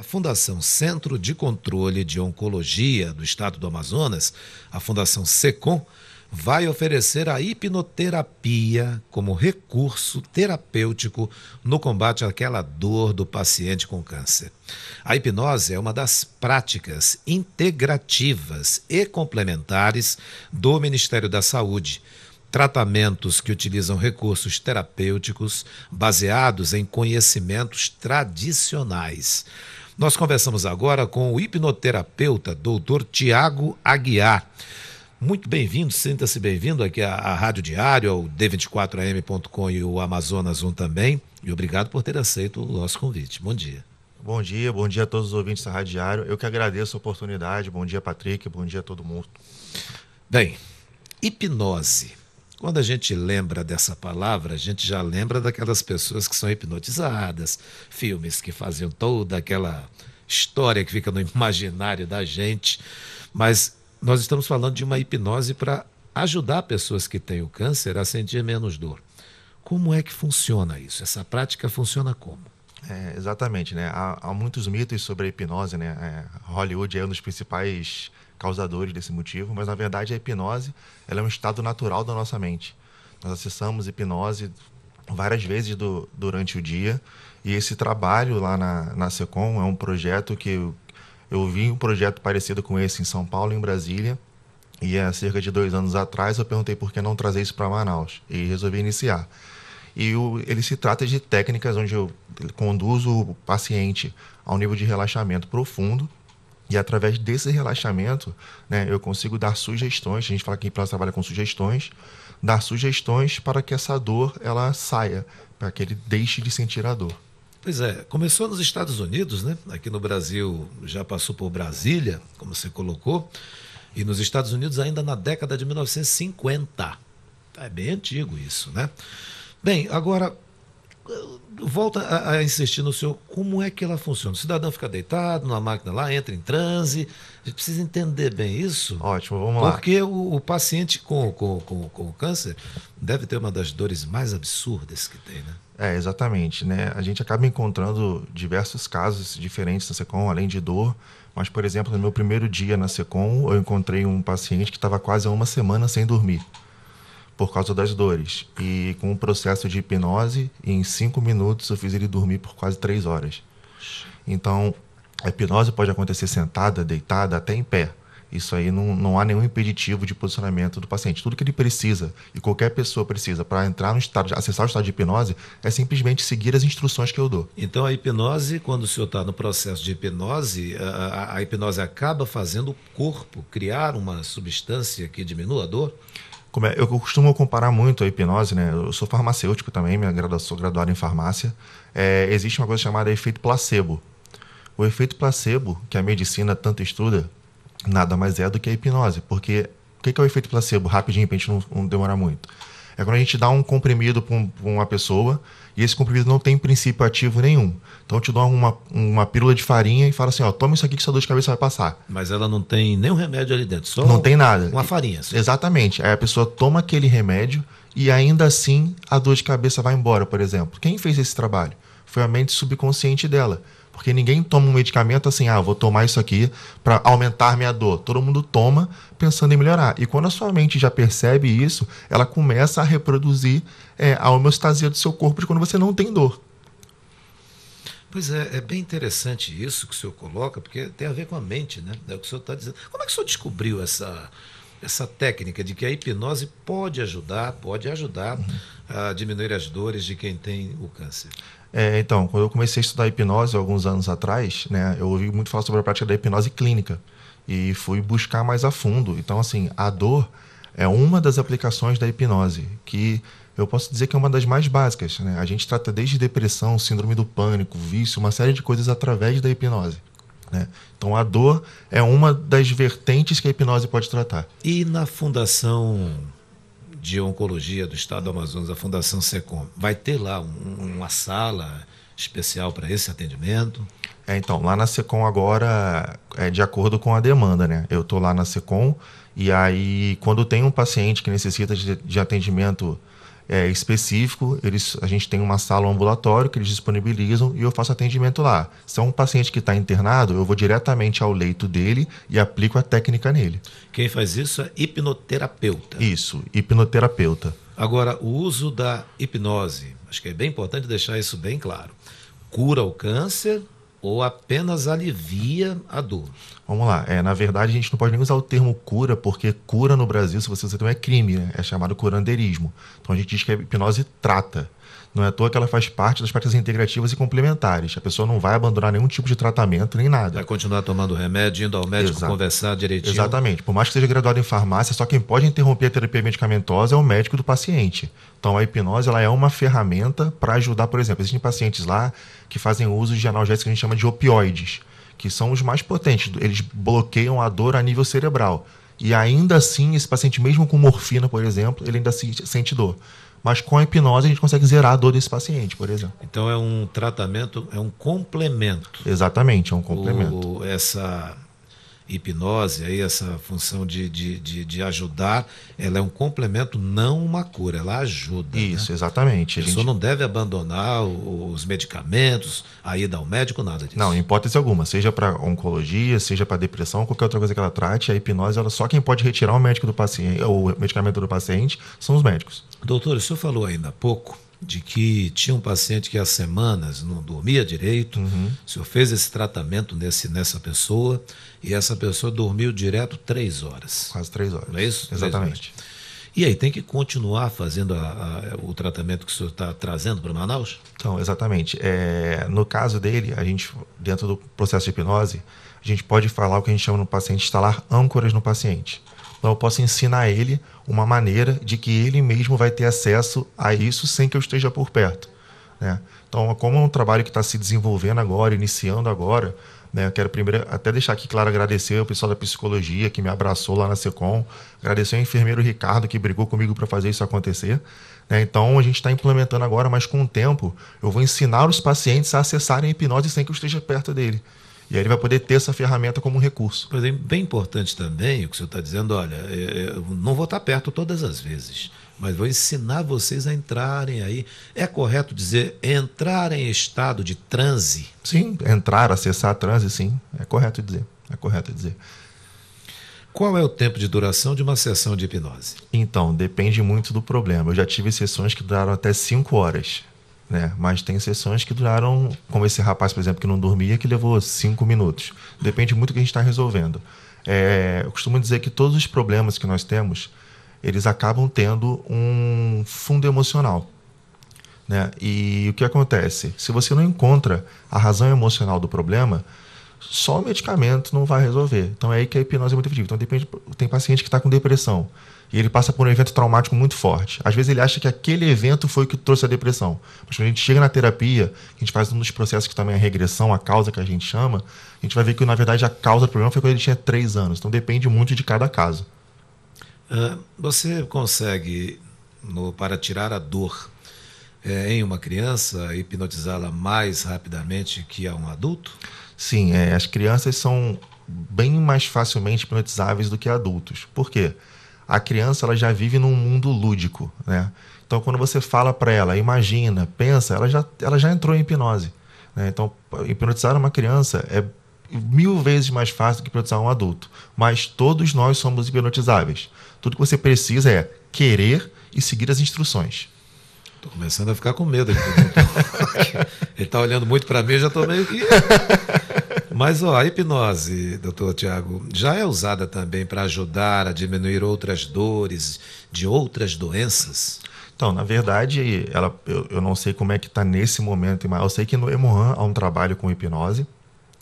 A Fundação Centro de Controle de Oncologia do Estado do Amazonas, a Fundação SECOM, vai oferecer a hipnoterapia como recurso terapêutico no combate àquela dor do paciente com câncer. A hipnose é uma das práticas integrativas e complementares do Ministério da Saúde tratamentos que utilizam recursos terapêuticos baseados em conhecimentos tradicionais. Nós conversamos agora com o hipnoterapeuta doutor Tiago Aguiar. Muito bem-vindo, sinta-se bem-vindo aqui à, à, Rádio Diário, ao D24AM.com e o Amazonas 1 também. E obrigado por ter aceito o nosso convite. Bom dia. Bom dia, bom dia a todos os ouvintes da Rádio Diário. Eu que agradeço a oportunidade. Bom dia, Patrick. Bom dia a todo mundo. Bem, hipnose. Quando a gente lembra dessa palavra, a gente já lembra daquelas pessoas que são hipnotizadas, filmes que faziam toda aquela história que fica no imaginário da gente. Mas nós estamos falando de uma hipnose para ajudar pessoas que têm o câncer a sentir menos dor. Como é que funciona isso? Essa prática funciona como? É, exatamente, né? Há, há, muitos mitos sobre a hipnose, né? É, Hollywood é um dos principais causadores desse motivo, mas na verdade a hipnose ela é um estado natural da nossa mente. Nós acessamos hipnose várias vezes do, durante o dia e esse trabalho lá na, na SECOM é um projeto que eu, eu vi um projeto parecido com esse em São Paulo e em Brasília e há cerca de dois anos atrás eu perguntei por que não trazer isso para Manaus e resolvi iniciar. E o, ele se trata de técnicas onde eu conduzo o paciente a um nível de relaxamento profundo e através desse relaxamento, né, eu consigo dar sugestões. A gente fala que a empresa trabalha com sugestões, dar sugestões para que essa dor ela saia, para que ele deixe de sentir a dor. Pois é, começou nos Estados Unidos, né? Aqui no Brasil já passou por Brasília, como você colocou, e nos Estados Unidos ainda na década de 1950. É bem antigo isso, né? Bem, agora volta a, a, insistir no senhor, como é que ela funciona? O cidadão fica deitado numa máquina lá, entra em transe. A gente precisa entender bem isso. Ótimo, vamos lá. Porque o, o paciente com, com, com, com câncer deve ter uma das dores mais absurdas que tem, né? É, exatamente, né? A gente acaba encontrando diversos casos diferentes na SECOM, além de dor. Mas, por exemplo, no meu primeiro dia na SECOM, eu encontrei um paciente que estava quase uma semana sem dormir por causa das dores. E com o um processo de hipnose, em cinco minutos eu fiz ele dormir por quase três horas. Então, a hipnose pode acontecer sentada, deitada, até em pé. Isso aí não, não há nenhum impeditivo de posicionamento do paciente. Tudo que ele precisa e qualquer pessoa precisa para entrar no estado, acessar o estado de hipnose, é simplesmente seguir as instruções que eu dou. Então a hipnose, quando o senhor está no processo de hipnose, a, a hipnose acaba fazendo o corpo criar uma substância que diminua a dor? eu costumo comparar muito a hipnose, né? Eu sou farmacêutico também, me sou graduado em farmácia. É, existe uma coisa chamada efeito placebo. O efeito placebo, que a medicina tanto estuda, nada mais é do que a hipnose, porque o que é o efeito placebo? Rapidinho, a gente não, não muito. É quando a gente dá um comprimido para um, uma pessoa e esse comprimido não tem princípio ativo nenhum. Então eu te dou uma, uma pílula de farinha e fala assim, ó, toma isso aqui que sua dor de cabeça vai passar. Mas ela não tem nenhum remédio ali dentro, só não tem nada. Uma farinha. Assim. Exatamente. Aí a pessoa toma aquele remédio e ainda assim a dor de cabeça vai embora, por exemplo. Quem fez esse trabalho? Foi a mente subconsciente dela. Porque ninguém toma um medicamento assim, ah, vou tomar isso aqui para aumentar minha dor. Todo mundo toma pensando em melhorar. E quando a sua mente já percebe isso, ela começa a reproduzir é, a homeostasia do seu corpo de quando você não tem dor. Pois é, é bem interessante isso que o senhor coloca, porque tem a ver com a mente, né? É o que o senhor está dizendo. Como é que o senhor descobriu essa, essa técnica de que a hipnose pode ajudar, pode ajudar uhum. a diminuir as dores de quem tem o câncer? É, então, quando eu comecei a estudar hipnose alguns anos atrás, né, eu ouvi muito falar sobre a prática da hipnose clínica e fui buscar mais a fundo. Então, assim, a dor é uma das aplicações da hipnose que eu posso dizer que é uma das mais básicas. Né? A gente trata desde depressão, síndrome do pânico, vício, uma série de coisas através da hipnose. Né? Então a dor é uma das vertentes que a hipnose pode tratar. E na fundação de Oncologia do Estado do Amazonas, a Fundação SECOM, vai ter lá um, uma sala especial para esse atendimento? É, então, lá na SECOM agora é de acordo com a demanda, né? Eu estou lá na SECOM e aí quando tem um paciente que necessita de, de atendimento é, específico, eles, a gente tem uma sala um ambulatório que eles disponibilizam e eu faço atendimento lá. Se é um paciente que está internado, eu vou diretamente ao leito dele e aplico a técnica nele. Quem faz isso é hipnoterapeuta. Isso, hipnoterapeuta. Agora, o uso da hipnose, acho que é bem importante deixar isso bem claro. Cura o câncer, ou apenas alivia a dor? Vamos lá. É, na verdade, a gente não pode nem usar o termo cura, porque cura no Brasil, se você usar, é crime, né? é chamado curanderismo. Então a gente diz que a hipnose trata. Não é à toa que ela faz parte das práticas integrativas e complementares. A pessoa não vai abandonar nenhum tipo de tratamento nem nada. Vai continuar tomando remédio, indo ao médico, Exato. conversar direitinho. Exatamente. Por mais que seja graduado em farmácia, só quem pode interromper a terapia medicamentosa é o médico do paciente. Então a hipnose ela é uma ferramenta para ajudar, por exemplo, existem pacientes lá que fazem uso de analgésicos que a gente chama de opioides, que são os mais potentes. Eles bloqueiam a dor a nível cerebral. E ainda assim, esse paciente, mesmo com morfina, por exemplo, ele ainda sente dor mas com a hipnose a gente consegue zerar a dor desse paciente, por exemplo. Então é um tratamento, é um complemento. Exatamente, é um complemento. O, essa hipnose, aí essa função de, de, de, de, ajudar, ela é um complemento, não uma cura, ela ajuda. Né? Isso, né? exatamente. A, pessoa gente... não deve abandonar os medicamentos, a ida ao médico, nada disso. Não, em hipótese alguma, seja para oncologia, seja para depressão, qualquer outra coisa que ela trate, a hipnose, ela só quem pode retirar o médico do paciente, ou o medicamento do paciente, são os médicos. Doutor, o senhor falou ainda há pouco de que tinha um paciente que há semanas não dormia direito, uhum. o senhor fez esse tratamento nesse, nessa pessoa e essa pessoa dormiu direto três horas. Quase três horas. Não é isso? Exatamente. E aí, tem que continuar fazendo a, a, o tratamento que o senhor está trazendo para Manaus? Então, exatamente. É, no caso dele, a gente, dentro do processo de hipnose, a gente pode falar o que a gente chama no paciente, instalar âncoras no paciente. Então eu posso ensinar a ele uma maneira de que ele mesmo vai ter acesso a isso sem que eu esteja por perto. Né? Então, como é um trabalho que está se desenvolvendo agora, iniciando agora, né? Eu quero primeiro até deixar aqui claro agradecer o pessoal da psicologia que me abraçou lá na Secom, agradecer ao enfermeiro Ricardo que brigou comigo para fazer isso acontecer. Né? Então a gente está implementando agora, mas com o tempo eu vou ensinar os pacientes a acessarem a hipnose sem que eu esteja perto dele. E aí ele vai poder ter essa ferramenta como um recurso. Por exemplo, bem importante também o que o senhor está dizendo, olha, é, é, eu não vou estar perto todas as vezes, mas vou ensinar vocês a entrarem aí. É correto dizer entrar em estado de transe? Sim, entrar, acessar a transe, sim. É correto dizer. É correto dizer. Qual é o tempo de duração de uma sessão de hipnose? Então, depende muito do problema. Eu já tive sessões que duraram até 5 horas. Né? Mas tem sessões que duraram, como esse rapaz, por exemplo, que não dormia, que levou cinco minutos. Depende muito do que a gente está resolvendo. É, eu costumo dizer que todos os problemas que nós temos, eles acabam tendo um fundo emocional. Né? E o que acontece? Se você não encontra a razão emocional do problema, só o medicamento não vai resolver. Então é aí que a hipnose é muito efetiva. Então depende, tem paciente que está com depressão e ele passa por um evento traumático muito forte. Às vezes ele acha que aquele evento foi o que trouxe a depressão. Mas quando a gente chega na terapia, a gente faz um dos processos que também é a regressão, a causa que a gente chama, a gente vai ver que na verdade a causa do problema foi quando ele tinha três anos. Então depende muito de cada caso. Ah, você consegue, no, para tirar a dor é, em uma criança, hipnotizá-la mais rapidamente que a um adulto? Sim, é, as crianças são bem mais facilmente hipnotizáveis do que adultos. Por quê? A criança ela já vive num mundo lúdico, né? Então, quando você fala para ela, imagina, pensa, ela já, ela já entrou em hipnose. Né? Então, hipnotizar uma criança é mil vezes mais fácil do que hipnotizar um adulto. Mas todos nós somos hipnotizáveis. Tudo que você precisa é querer e seguir as instruções. Estou começando a ficar com medo. Né? Ele está olhando muito para mim, já estou meio que. Mas ó, a hipnose, doutor Tiago, já é usada também para ajudar a diminuir outras dores de outras doenças? Então, na verdade, ela, eu, eu não sei como é que está nesse momento, mas eu sei que no Emohan há um trabalho com hipnose,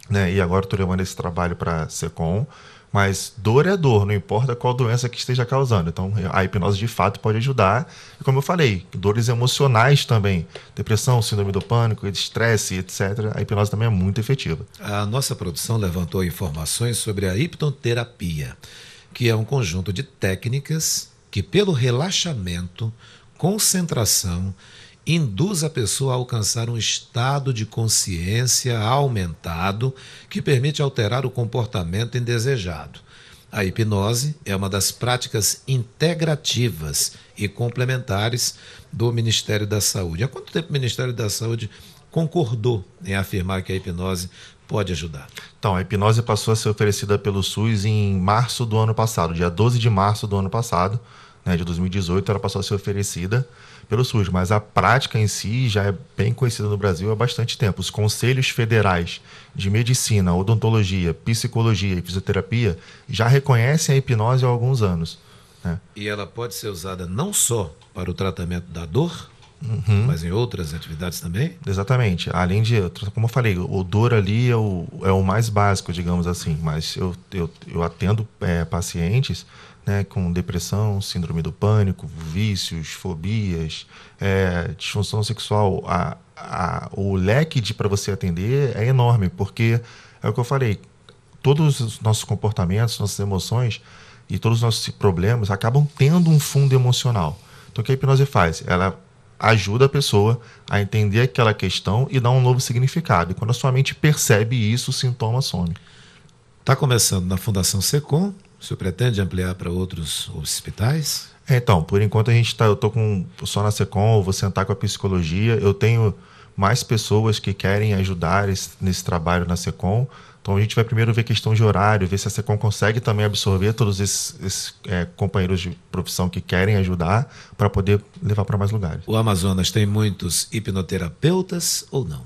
né? e agora estou levando esse trabalho para a SECOM, mas dor é dor, não importa qual doença que esteja causando. Então, a hipnose de fato pode ajudar. E como eu falei, dores emocionais também. Depressão, síndrome do pânico, estresse, etc. A hipnose também é muito efetiva. A nossa produção levantou informações sobre a hipnoterapia, que é um conjunto de técnicas que, pelo relaxamento, concentração induz a pessoa a alcançar um estado de consciência aumentado que permite alterar o comportamento indesejado. A hipnose é uma das práticas integrativas e complementares do Ministério da Saúde. Há quanto tempo o Ministério da Saúde concordou em afirmar que a hipnose pode ajudar? Então, a hipnose passou a ser oferecida pelo SUS em março do ano passado, dia 12 de março do ano passado né, de 2018, ela passou a ser oferecida pelo SUS, mas a prática em si já é bem conhecida no Brasil há bastante tempo. Os conselhos federais de medicina, odontologia, psicologia e fisioterapia já reconhecem a hipnose há alguns anos. Né? E ela pode ser usada não só para o tratamento da dor, Uhum. mas em outras atividades também? Exatamente. Além de, como eu falei, o dor ali é o, é o mais básico, digamos assim. Mas eu, eu, eu atendo é, pacientes né, com depressão, síndrome do pânico, vícios, fobias, é, disfunção sexual, a, a, o leque de para você atender é enorme, porque é o que eu falei, todos os nossos comportamentos, nossas emoções e todos os nossos problemas acabam tendo um fundo emocional. Então, o que a hipnose faz? Ela ajuda a pessoa a entender aquela questão e dá um novo significado. E quando a sua mente percebe isso, o sintoma some. Está começando na Fundação Secom o senhor pretende ampliar para outros hospitais? É, então, por enquanto a gente está, eu estou com só na Secom, vou sentar com a psicologia. Eu tenho mais pessoas que querem ajudar esse, nesse trabalho na Secom. Então a gente vai primeiro ver questão de horário, ver se a Secom consegue também absorver todos esses, esses é, companheiros de profissão que querem ajudar para poder levar para mais lugares. O Amazonas tem muitos hipnoterapeutas ou não?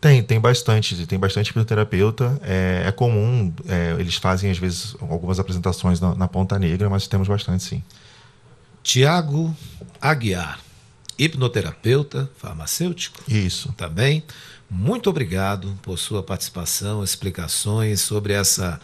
Tem, tem bastante, tem bastante fisioterapeuta. É, é comum, é, eles fazem às vezes algumas apresentações na, na Ponta Negra, mas temos bastante sim. Tiago Aguiar, hipnoterapeuta, farmacêutico. Isso. Também. Muito obrigado por sua participação, explicações sobre essa,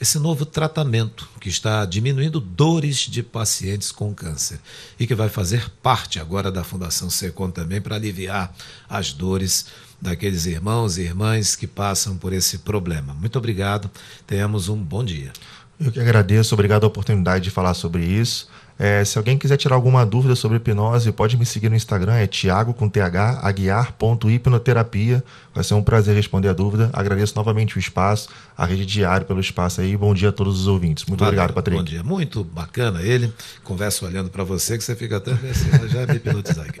esse novo tratamento que está diminuindo dores de pacientes com câncer e que vai fazer parte agora da Fundação Secom também para aliviar as dores daqueles irmãos e irmãs que passam por esse problema. Muito obrigado, tenhamos um bom dia. Eu que agradeço, obrigado a oportunidade de falar sobre isso. É, se alguém quiser tirar alguma dúvida sobre hipnose, pode me seguir no Instagram, é Thiago com TH, aguiar.hipnoterapia. Vai ser um prazer responder a dúvida. Agradeço novamente o espaço, a rede diário pelo espaço aí. Bom dia a todos os ouvintes. Muito Valeu, obrigado, Patrick. Bom dia. Muito bacana ele. Conversa olhando para você que você fica até assim, já é me hipnotizar aqui.